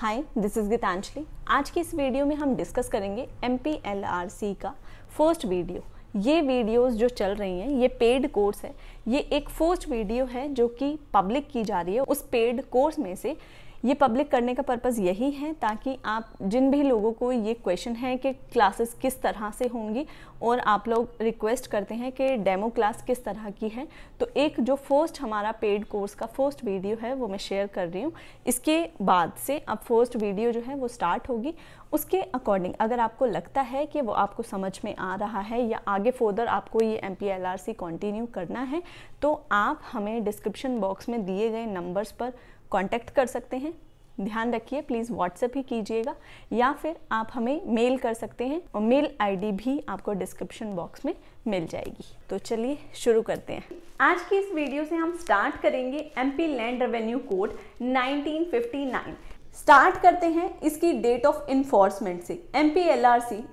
hi this is Geetanjali आज की इस वीडियो में हम डिस्कस करेंगे एम का फर्स्ट वीडियो ये वीडियोस जो चल रही हैं ये पेड कोर्स है ये एक फर्स्ट वीडियो है जो कि पब्लिक की जा रही है उस पेड कोर्स में से ये पब्लिक करने का पर्पज़ यही है ताकि आप जिन भी लोगों को ये क्वेश्चन है कि क्लासेस किस तरह से होंगी और आप लोग रिक्वेस्ट करते हैं कि डेमो क्लास किस तरह की है तो एक जो फर्स्ट हमारा पेड कोर्स का फर्स्ट वीडियो है वो मैं शेयर कर रही हूँ इसके बाद से अब फर्स्ट वीडियो जो है वो स्टार्ट होगी उसके अकॉर्डिंग अगर आपको लगता है कि वो आपको समझ में आ रहा है या आगे फोर्दर आपको ये M P L R C continue करना है तो आप हमें डिस्क्रिप्शन बॉक्स में दिए गए नंबर्स पर कांटेक्ट कर सकते हैं ध्यान रखिए प्लीज़ व्हाट्सएप ही कीजिएगा या फिर आप हमें मेल कर सकते हैं और मेल आईडी भी आपको डिस्क्रिप्शन बॉक्स में मिल जाएगी तो चलिए शुरू करते हैं आज की इस वीडियो से हम स्टार्ट करेंगे MP land revenue code 1959 start करते हैं इसकी डेट ऑफ इन्फोर्समेंट से M P L R C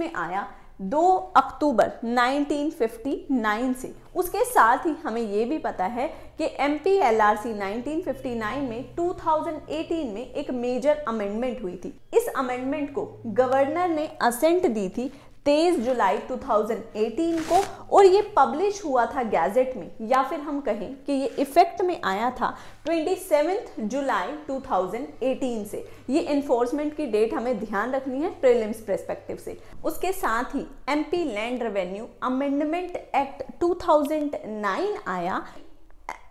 में आया 2 अक्टूबर 1959 से उसके साथ ही हमें ये भी पता है कि M P L R C में 2018 में एक मेजर अमेंडमेंट हुई थी इस अमेंडमेंट को गवर्नर ने असेंट दी थी तेईस जुलाई 2018 को और ये पब्लिश हुआ था गैजेट में या फिर हम कहें कि ये इफेक्ट में आया था ट्वेंटी जुलाई 2018 से ये इन्फोर्समेंट की डेट हमें ध्यान रखनी है प्रीलिम्स प्रस्पेक्टिव से उसके साथ ही MP land revenue amendment act 2009 आया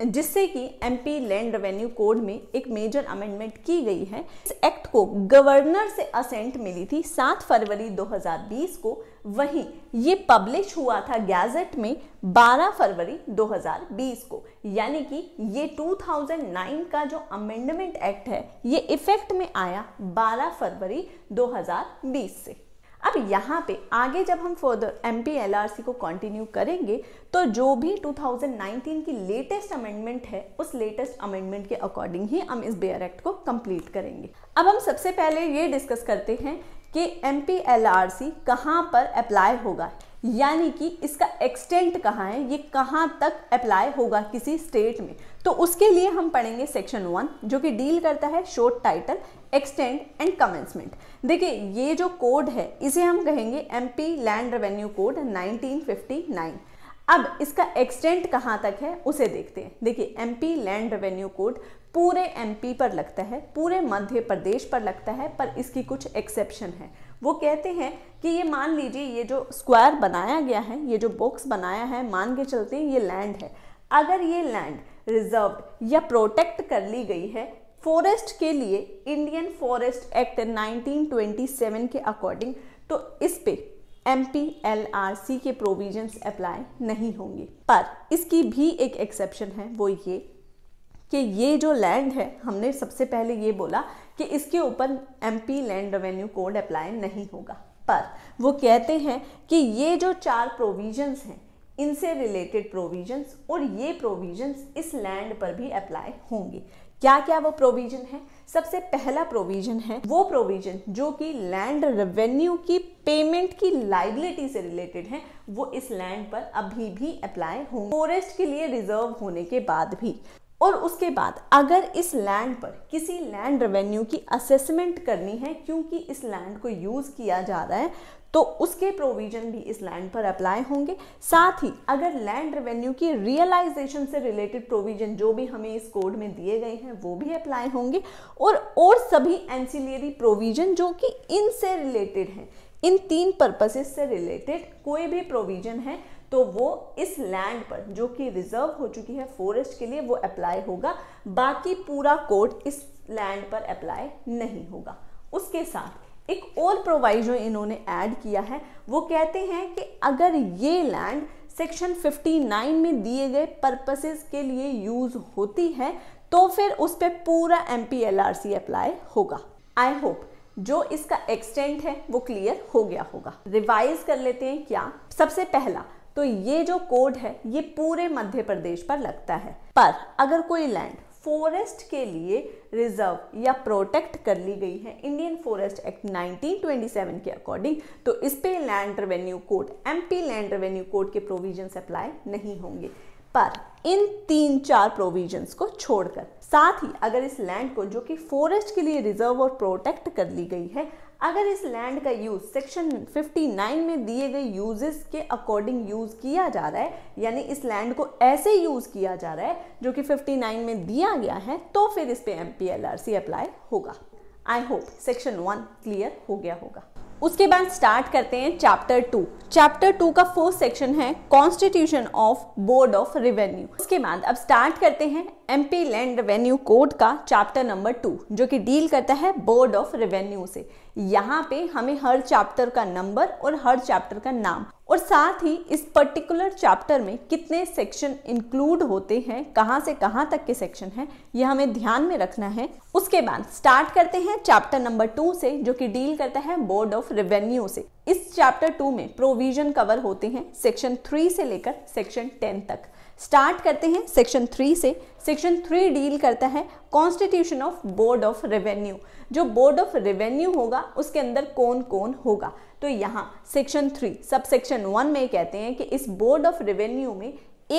जिससे कि एमपी लैंड रेवेन्यू कोड में एक मेजर अमेंडमेंट की गई है इस को गवर्नर से असेंट मिली थी 7 फरवरी 2020 को वहीं ये पब्लिश हुआ था गैजेट में 12 फरवरी 2020 को यानी कि ये 2009 का जो अमेंडमेंट एक्ट है ये इफेक्ट में आया 12 फरवरी 2020 से अब यहाँ पे आगे जब हम फर्दर एम पी को कंटिन्यू करेंगे तो जो भी 2019 की लेटेस्ट अमेंडमेंट है उस लेटेस्ट अमेंडमेंट के अकॉर्डिंग ही हम इस बेयर एक्ट को कंप्लीट करेंगे अब हम सबसे पहले ये डिस्कस करते हैं कि एम पी कहाँ पर अप्लाई होगा यानी कि इसका एक्सटेंट कहाँ है ये कहाँ तक अप्लाई होगा किसी स्टेट में तो उसके लिए हम पढ़ेंगे सेक्शन वन जो कि डील करता है short title extend and commencement देखिए ये जो कोड है इसे हम कहेंगे M P land revenue code 1959 अब इसका एक्सटेंट कहाँ तक है उसे देखते हैं देखिए M P land revenue code पूरे एम पी पर लगता है पूरे मध्य प्रदेश पर लगता है पर इसकी कुछ एक्सेप्शन है वो कहते हैं कि ये मान लीजिए ये जो स्क्वायर बनाया गया है ये जो बॉक्स बनाया है मान के चलते हैं ये लैंड है अगर ये लैंड रिजर्व या प्रोटेक्ट कर ली गई है फॉरेस्ट के लिए इंडियन फॉरेस्ट एक्ट 1927 के अकॉर्डिंग तो इस पे एम के प्रोविजंस अप्लाई नहीं होंगे पर इसकी भी एक एक्सेप्शन है वो ये कि ये जो लैंड है हमने सबसे पहले ये बोला कि इसके ऊपर M P land revenue code apply नहीं होगा पर वो कहते हैं कि ये जो चार प्रोविजंस हैं इनसे रिलेटेड प्रोविजंस और ये प्रोविजंस इस लैंड पर भी अप्लाई होंगे क्या क्या वो प्रोविजन है सबसे पहला प्रोविजन है वो प्रोविजन जो कि लैंड रेवेन्यू की पेमेंट की लाइबिलिटी से रिलेटेड है वो इस लैंड पर अभी भी अप्लाई होंगे फॉरेस्ट के लिए रिजर्व होने के बाद भी और उसके बाद अगर इस लैंड पर किसी लैंड रेवेन्यू की असेसमेंट करनी है क्योंकि इस लैंड को यूज़ किया जा रहा है तो उसके प्रोविजन भी इस लैंड पर अप्लाई होंगे साथ ही अगर लैंड रेवेन्यू की रियलाइजेशन से रिलेटेड प्रोविजन जो भी हमें इस कोड में दिए गए हैं वो भी अप्लाई होंगे और और सभी एंसिलियरी प्रोविजन जो कि इनसे रिलेटेड हैं इन तीन पर्पसेस से रिलेटेड कोई भी प्रोविजन है तो वो इस लैंड पर जो कि रिजर्व हो चुकी है फॉरेस्ट के लिए वो अप्लाई होगा बाकी पूरा कोड इस लैंड पर अप्लाई नहीं होगा उसके साथ एक और प्रोवाइजो इन्होंने ऐड किया है वो कहते हैं कि अगर ये लैंड सेक्शन 59 में दिए गए पर्पसेस के लिए यूज़ होती है तो फिर उस पर पूरा एम पी अप्लाई होगा आई होप जो इसका एक्सटेंट है वो क्लियर हो गया होगा रिवाइज कर लेते हैं क्या सबसे पहला तो ये जो कोड है ये पूरे मध्य प्रदेश पर लगता है पर अगर कोई लैंड फॉरेस्ट के लिए रिजर्व या प्रोटेक्ट कर ली गई है इंडियन फॉरेस्ट एक्ट 1927 के अकॉर्डिंग तो इस पे land revenue code MP land revenue code के प्रोविजंस अप्लाई नहीं होंगे पर इन तीन चार प्रोविजंस को छोड़कर साथ ही अगर इस लैंड को जो कि फॉरेस्ट के लिए रिजर्व और प्रोटेक्ट कर ली गई है अगर इस लैंड का यूज़ सेक्शन 59 में दिए गए यूजेस के अकॉर्डिंग यूज़ किया जा रहा है यानी इस लैंड को ऐसे यूज़ किया जा रहा है जो कि 59 में दिया गया है तो फिर इस पर एम अप्लाई होगा I hope section one clear हो गया होगा उसके बाद स्टार्ट करते हैं चैप्टर टू चैप्टर टू का फोर्थ सेक्शन है constitution of board of revenue उसके बाद अब स्टार्ट करते हैं एमपी लैंड रेवेन्यू कोड का चैप्टर नंबर टू जो कि डील करता है बोर्ड ऑफ रेवेन्यू से यहाँ पे हमें हर चैप्टर का नंबर और हर चैप्टर का नाम और साथ ही इस पर्टिकुलर चैप्टर में कितने सेक्शन इंक्लूड होते हैं कहाँ से कहाँ तक के सेक्शन हैं ये हमें ध्यान में रखना है उसके बाद स्टार्ट करते हैं चैप्टर नंबर टू से जो कि डील करता है बोर्ड ऑफ रेवेन्यू से इस चैप्टर टू में प्रोविजन कवर होते हैं सेक्शन थ्री से लेकर सेक्शन टेन तक स्टार्ट करते हैं सेक्शन थ्री से सेक्शन थ्री डील करता है constitution of board of revenue जो बोर्ड ऑफ रेवेन्यू होगा उसके अंदर कौन कौन होगा तो यहाँ section three sub section one में कहते हैं कि इस बोर्ड ऑफ रेवेन्यू में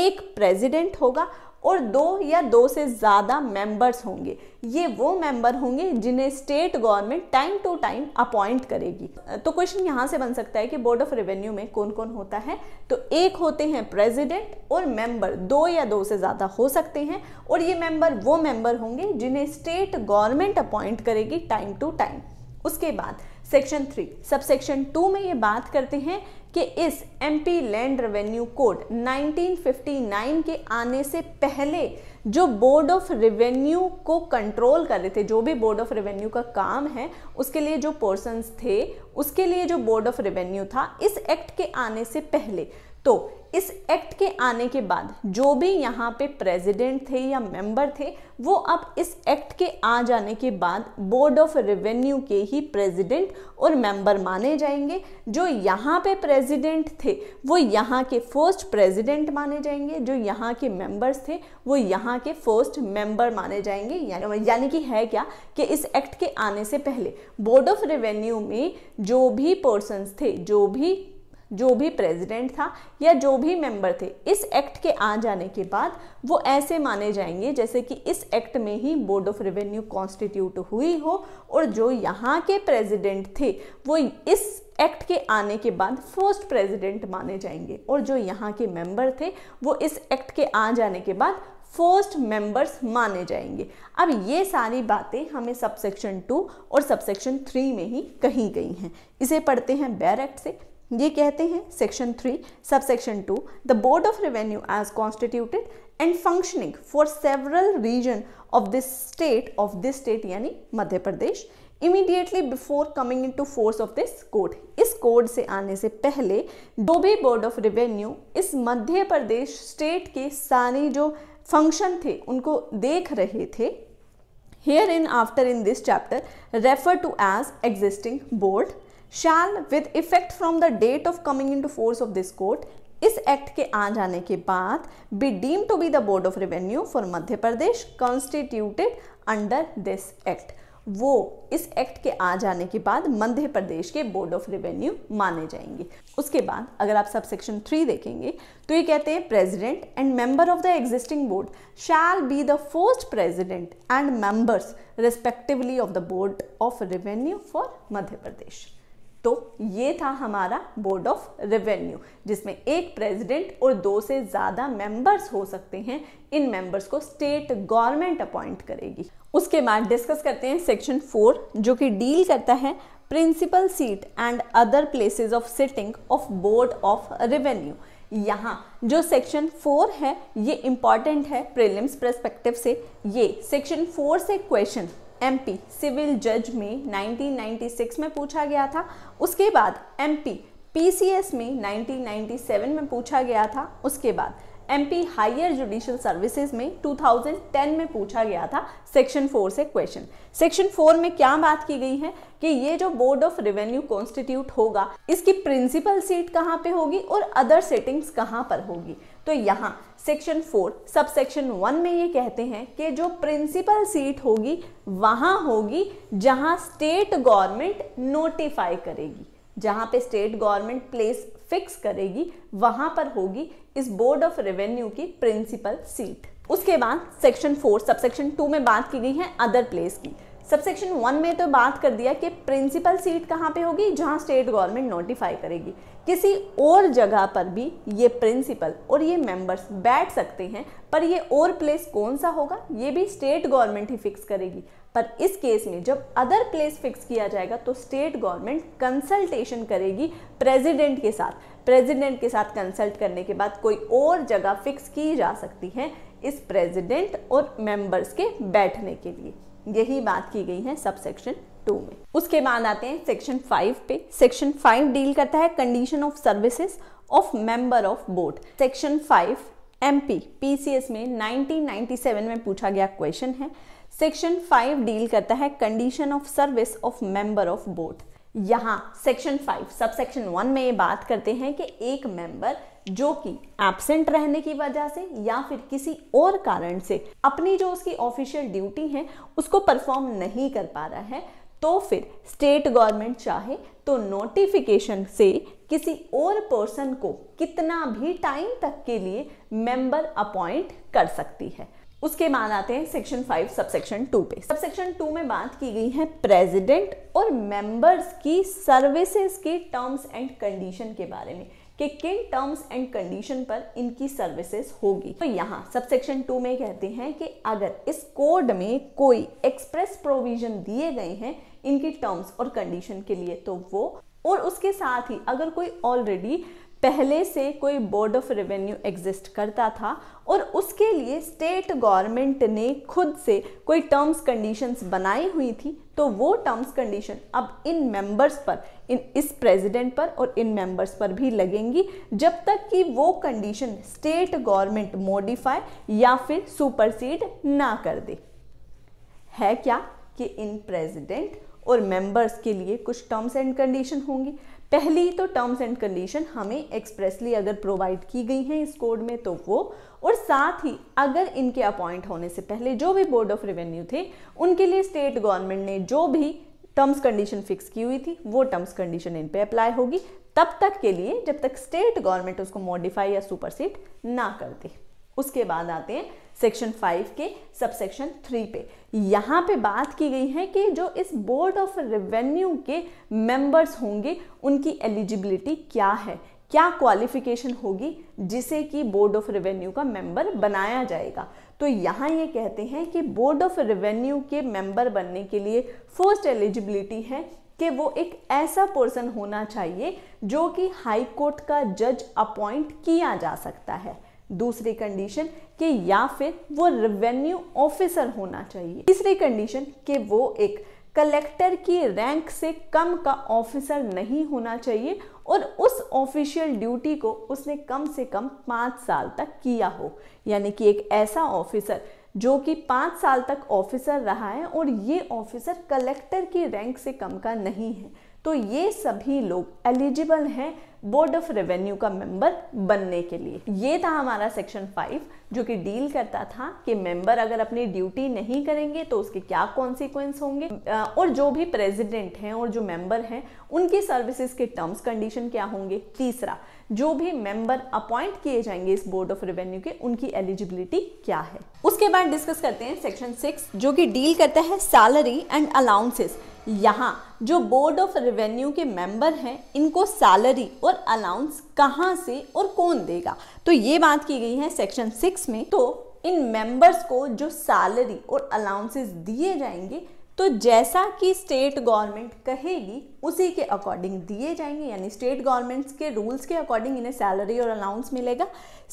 एक प्रेसिडेंट होगा और दो या दो से ज़्यादा मेंबर्स होंगे ये वो मेंबर होंगे जिन्हें state government time to time appoint करेगी तो क्वेश्चन यहाँ से बन सकता है कि बोर्ड ऑफ रेवेन्यू में कौन कौन होता है तो एक होते हैं प्रेसिडेंट और मेंबर दो या दो से ज़्यादा हो सकते हैं और ये मेंबर वो मेंबर होंगे जिन्हें स्टेट गवर्नमेंट अपॉइंट करेगी टाइम टू टाइम उसके बाद section three sub section two में ये बात करते हैं कि इस एमपी लैंड रेवेन्यू कोड 1959 के आने से पहले जो बोर्ड ऑफ रेवेन्यू को कंट्रोल कर रहे थे जो भी बोर्ड ऑफ रेवेन्यू का काम है उसके लिए जो पर्सनस थे उसके लिए जो बोर्ड ऑफ रेवेन्यू था इस एक्ट के आने से पहले तो इस एक्ट के आने के बाद जो भी यहाँ पे प्रेसिडेंट थे या मेंबर थे वो अब इस एक्ट के आ जाने के बाद बोर्ड ऑफ रेवेन्यू के ही प्रेसिडेंट और मेंबर माने जाएंगे जो यहाँ पे प्रेसिडेंट थे वो यहाँ के फर्स्ट प्रेसिडेंट माने जाएंगे जो यहाँ के मेंबर्स थे वो यहाँ के फर्स्ट मेंबर माने जाएंगे यानी कि है क्या कि इस एक्ट के आने से पहले बोर्ड ऑफ रेवेन्यू में जो भी पर्सनस थे जो भी जो भी प्रेसिडेंट था या जो भी मेंबर थे इस एक्ट के आ जाने के बाद वो ऐसे माने जाएंगे जैसे कि इस एक्ट में ही बोर्ड ऑफ रेवेन्यू कॉन्स्टिट्यूट हुई हो और जो यहाँ के प्रेसिडेंट थे वो इस एक्ट के आने के बाद फर्स्ट प्रेसिडेंट माने जाएंगे और जो यहाँ के मेंबर थे वो इस एक्ट के आ जाने के बाद फर्स्ट मेंबर्स माने जाएंगे अब ये सारी बातें हमें सबसेक्शन टू और सबसेक्शन थ्री में ही कही गई हैं इसे पढ़ते हैं बैर एक्ट से ये कहते हैं section three sub section two the board of revenue as constituted and functioning for several region of this state of this state यानी Madhya Pradesh immediately before coming in to force of this code इस code से आने से पहले जो भी board of revenue इस मध्य प्रदेश state के सारे जो फंक्शन थे उनको देख रहे थे hereinafter in this chapter refer to as existing board shall with effect from the date of coming in to force of this court इस एक्ट के आ जाने के बाद be deem to be the board of revenue for Madhya Pradesh constituted under this act वो इस act के आ जाने के बाद मध्य प्रदेश के बोर्ड ऑफ रेवेन्यू माने जाएंगे उसके बाद अगर आप सब सेक्शन थ्री देखेंगे तो ये कहते हैं president and member of the existing board shall be the first president and members respectively of the board of revenue for Madhya Pradesh तो ये था हमारा बोर्ड ऑफ रेवेन्यू जिसमें एक प्रेसिडेंट और दो से ज़्यादा मेंबर्स हो सकते हैं इन मेंबर्स को स्टेट गवर्नमेंट अपॉइंट करेगी उसके बाद डिस्कस करते हैं सेक्शन फोर जो कि डील करता है principal seat and other places of sitting of board of revenue यहाँ जो सेक्शन फोर है ये इम्पॉर्टेंट है प्रीलिम्स परस्पेक्टिव से ये सेक्शन फोर से क्वेश्चन एमपी सिविल जज में 1996 में पूछा गया था उसके बाद एमपी पीसीएस में 1997 में पूछा गया था उसके बाद एमपी हायर जुडिशियल सर्विसेज में 2010 में पूछा गया था सेक्शन फोर से क्वेश्चन सेक्शन फोर में क्या बात की गई है कि ये जो बोर्ड ऑफ रेवेन्यू कॉन्स्टिट्यूट होगा इसकी प्रिंसिपल सीट कहाँ पे होगी और अदर सेटिंग्स कहाँ पर होगी तो यहाँ section four sub section one में ये कहते हैं कि जो प्रिंसिपल सीट होगी वहाँ होगी जहाँ स्टेट गवर्नमेंट नोटिफाई करेगी जहाँ पे स्टेट गवर्नमेंट प्लेस फिक्स करेगी वहाँ पर होगी इस बोर्ड ऑफ रेवेन्यू की प्रिंसिपल सीट उसके बाद section four sub section two में बात की गई है अदर प्लेस की सब सेक्शन वन में तो बात कर दिया कि प्रिंसिपल सीट कहाँ पे होगी जहाँ स्टेट गवर्नमेंट नोटिफाई करेगी किसी और जगह पर भी ये प्रिंसिपल और ये मेंबर्स बैठ सकते हैं पर ये और प्लेस कौन सा होगा ये भी स्टेट गवर्नमेंट ही फिक्स करेगी पर इस केस में जब अदर प्लेस फिक्स किया जाएगा तो स्टेट गवर्नमेंट कंसल्टेशन करेगी प्रेसिडेंट के साथ प्रेसिडेंट के साथ कंसल्ट करने के बाद कोई और जगह फिक्स की जा सकती है इस प्रेसिडेंट और मेंबर्स के बैठने के लिए यही बात की गई है सबसेक्शन टू में उसके बाद आते हैं सेक्शन फाइव पे सेक्शन फाइव डील करता है condition of services of member of board section five M P P C S में 1997 में पूछा गया क्वेश्चन है सेक्शन फाइव डील करता है condition of service of member of board यहाँ section five sub section one में ये बात करते हैं कि एक मेंबर जो कि एबसेंट रहने की वजह से या फिर किसी और कारण से अपनी जो उसकी ऑफिशियल ड्यूटी है उसको परफॉर्म नहीं कर पा रहा है तो फिर स्टेट गवर्नमेंट चाहे तो नोटिफिकेशन से किसी और पर्सन को कितना भी टाइम तक के लिए मेंबर अपॉइंट कर सकती है उसके बाद आते हैं सेक्शन फाइव सबसेक्शन टू पे सबसेक्शन टू में बात की गई है प्रेसिडेंट और मेंबर्स की सर्विसेज के टर्म्स एंड कंडीशन के बारे में कि किन टर्म्स एंड कंडीशन पर इनकी सर्विसेज होगी तो यहाँ सबसेक्शन टू में कहते हैं कि अगर इस कोड में कोई एक्सप्रेस प्रोविजन दिए गए हैं इनके टर्म्स और कंडीशन के लिए तो वो और उसके साथ ही अगर कोई ऑलरेडी पहले से कोई बोर्ड ऑफ रेवेन्यू एग्जिस्ट करता था और उसके लिए स्टेट गवर्नमेंट ने खुद से कोई टर्म्स कंडीशंस बनाई हुई थी तो वो टर्म्स कंडीशन अब इन मेंबर्स पर इन इस प्रेसिडेंट पर और इन मेंबर्स पर भी लगेंगी जब तक कि वो कंडीशन स्टेट गवर्नमेंट मॉडिफाई या फिर सुपरसीड ना कर दे है क्या कि इन प्रेसिडेंट और मेंबर्स के लिए कुछ टर्म्स एंड कंडीशन होंगी पहली तो टर्म्स एंड कंडीशन हमें एक्सप्रेसली अगर प्रोवाइड की गई हैं इस कोड में तो वो और साथ ही अगर इनके अपॉइंट होने से पहले जो भी बोर्ड ऑफ रेवेन्यू थे उनके लिए स्टेट गवर्नमेंट ने जो भी टर्म्स कंडीशन फिक्स की हुई थी वो टर्म्स कंडीशन इन पे अप्लाई होगी तब तक के लिए जब तक स्टेट गवर्नमेंट उसको मॉडिफाई या सुपरसीड ना कर दे उसके बाद आते हैं सेक्शन फाइव के सब सेक्शन थ्री पे यहाँ पे बात की गई है कि जो इस बोर्ड ऑफ रेवेन्यू के मेंबर्स होंगे उनकी एलिजिबिलिटी क्या है क्या क्वालिफिकेशन होगी जिसे कि बोर्ड ऑफ रेवेन्यू का मेंबर बनाया जाएगा तो यहाँ ये कहते हैं कि बोर्ड ऑफ रेवेन्यू के मेंबर बनने के लिए फर्स्ट एलिजिबिलिटी है कि वो एक ऐसा पर्सन होना चाहिए जो कि हाई कोर्ट का जज अपॉइंट किया जा सकता है दूसरी कंडीशन कि या फिर वो रेवेन्यू ऑफिसर होना चाहिए तीसरी कंडीशन कि वो एक कलेक्टर की रैंक से कम का ऑफिसर नहीं होना चाहिए और उस ऑफिशियल ड्यूटी को उसने कम से कम पाँच साल तक किया हो यानी कि एक ऐसा ऑफिसर जो कि पाँच साल तक ऑफिसर रहा है और ये ऑफिसर कलेक्टर की रैंक से कम का नहीं है तो ये सभी लोग एलिजिबल हैं बोर्ड ऑफ रेवेन्यू का मेंबर बनने के लिए ये था हमारा सेक्शन फाइव जो कि डील करता था कि मेंबर अगर अपनी ड्यूटी नहीं करेंगे तो उसके क्या कॉन्सिक्वेंस होंगे और जो भी प्रेसिडेंट हैं और जो मेंबर हैं उनकी सर्विसेज के टर्म्स कंडीशन क्या होंगे तीसरा जो भी मेंबर अपॉइंट किए जाएंगे इस बोर्ड ऑफ रेवेन्यू के उनकी एलिजिबिलिटी क्या है उसके बाद डिस्कस करते हैं सेक्शन सिक्स जो कि डील करता है सैलरी एंड अलाउंसेस यहाँ जो बोर्ड ऑफ रेवेन्यू के मेंबर हैं इनको सैलरी और अलाउंस कहाँ से और कौन देगा तो ये बात की गई है सेक्शन सिक्स में तो इन मेंबर्स को जो सैलरी और अलाउंसेस दिए जाएंगे तो जैसा कि स्टेट गवर्नमेंट कहेगी उसी के अकॉर्डिंग दिए जाएंगे यानी स्टेट गवर्नमेंट्स के रूल्स के अकॉर्डिंग इन्हें सैलरी और अलाउंस मिलेगा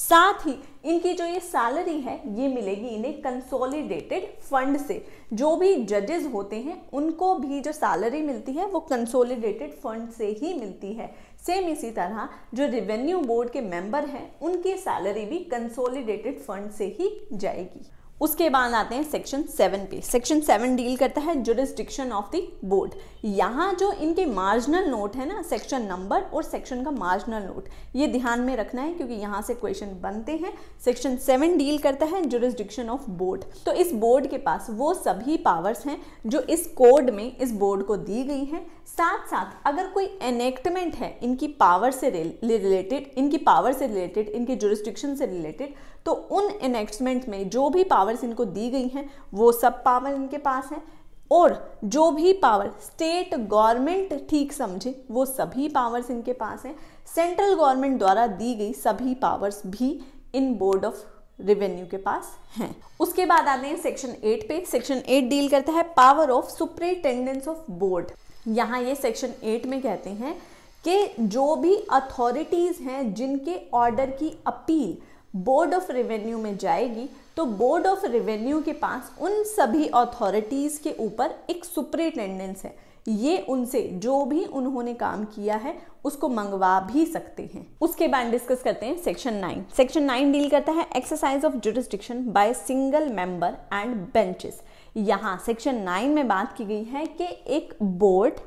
साथ ही इनकी जो ये सैलरी है ये मिलेगी इन्हें कंसोलिडेटेड फंड से जो भी जजेस होते हैं उनको भी जो सैलरी मिलती है वो कंसोलिडेटेड फंड से ही मिलती है सेम इसी तरह जो रेवेन्यू बोर्ड के मेंबर हैं उनकी सैलरी भी कंसोलिडेटेड फंड से ही जाएगी उसके बाद आते हैं सेक्शन सेवन पे सेक्शन सेवन डील करता है जुरिस्डिक्शन ऑफ द बोर्ड यहाँ जो इनके मार्जिनल नोट है ना सेक्शन नंबर और सेक्शन का मार्जिनल नोट ये ध्यान में रखना है क्योंकि यहाँ से क्वेश्चन बनते हैं सेक्शन सेवन डील करता है जुरिस्डिक्शन ऑफ बोर्ड तो इस बोर्ड के पास वो सभी पावर्स हैं जो इस कोड में इस बोर्ड को दी गई हैं साथ साथ अगर कोई एनेक्टमेंट है इनकी पावर से रिलेटेड इनकी पावर से रिलेटेड इनके जुरिस्डिक्शन से रिलेटेड तो उन इनेक्टमेंट में जो भी पावर्स इनको दी गई हैं वो सब पावर इनके पास हैं और जो भी पावर स्टेट गवर्नमेंट ठीक समझे वो सभी पावर्स इनके पास हैं सेंट्रल गवर्नमेंट द्वारा दी गई सभी पावर्स भी इन बोर्ड ऑफ रेवेन्यू के पास हैं उसके बाद आते हैं सेक्शन एट पे सेक्शन एट डील करता है power of superintendence of board यहाँ ये सेक्शन एट में कहते हैं कि जो भी अथॉरिटीज़ हैं जिनके ऑर्डर की अपील बोर्ड ऑफ रेवेन्यू में जाएगी तो बोर्ड ऑफ रेवेन्यू के पास उन सभी अथॉरिटीज़ के ऊपर एक सुपरिटेंडेंस है ये उनसे जो भी उन्होंने काम किया है उसको मंगवा भी सकते हैं उसके बाद डिस्कस करते हैं section nine section nine deal करता है exercise of jurisdiction by single member and benches यहाँ सेक्शन नाइन में बात की गई है कि एक बोर्ड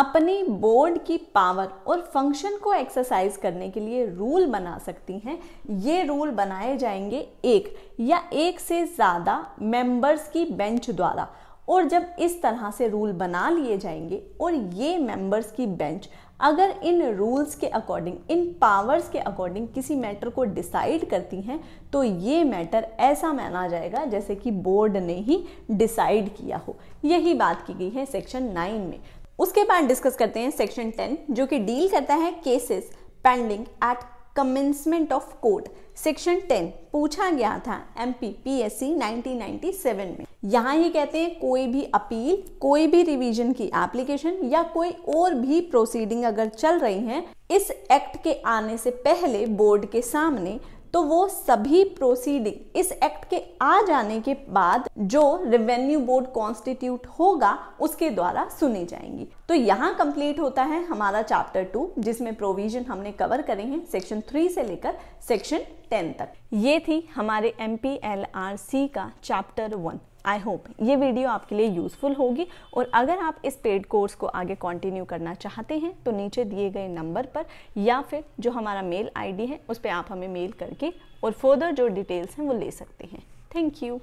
अपनी बोर्ड की पावर और फंक्शन को एक्सरसाइज करने के लिए रूल बना सकती हैं ये रूल बनाए जाएंगे एक या एक से ज़्यादा मेंबर्स की बेंच द्वारा और जब इस तरह से रूल बना लिए जाएंगे और ये मेंबर्स की बेंच अगर इन रूल्स के अकॉर्डिंग इन पावर्स के अकॉर्डिंग किसी मैटर को डिसाइड करती हैं तो ये मैटर ऐसा माना जाएगा जैसे कि बोर्ड ने ही डिसाइड किया हो यही बात की गई है सेक्शन नाइन में उसके बाद डिस्कस करते हैं सेक्शन टेन जो कि डील करता है cases pending at commencement of court section 10 पूछा गया था M P P S C nineteen में यहाँ ये कहते हैं कोई भी अपील कोई भी रिवीजन की एप्लीकेशन या कोई और भी प्रोसीडिंग अगर चल रही है इस एक्ट के आने से पहले बोर्ड के सामने तो वो सभी प्रोसीडिंग इस एक्ट के आ जाने के बाद जो रेवेन्यू बोर्ड कॉन्स्टिट्यूट होगा उसके द्वारा सुनी जाएंगी तो यहाँ कंप्लीट होता है हमारा चैप्टर टू जिसमें प्रोविजन हमने कवर करे हैं सेक्शन थ्री से लेकर सेक्शन टेन तक ये थी हमारे एम का चैप्टर वन आई होप ये वीडियो आपके लिए यूज़फुल होगी और अगर आप इस पेड कोर्स को आगे कंटिन्यू करना चाहते हैं तो नीचे दिए गए नंबर पर या फिर जो हमारा मेल आईडी है उस पर आप हमें मेल करके और फर्दर जो डिटेल्स हैं वो ले सकते हैं थैंक यू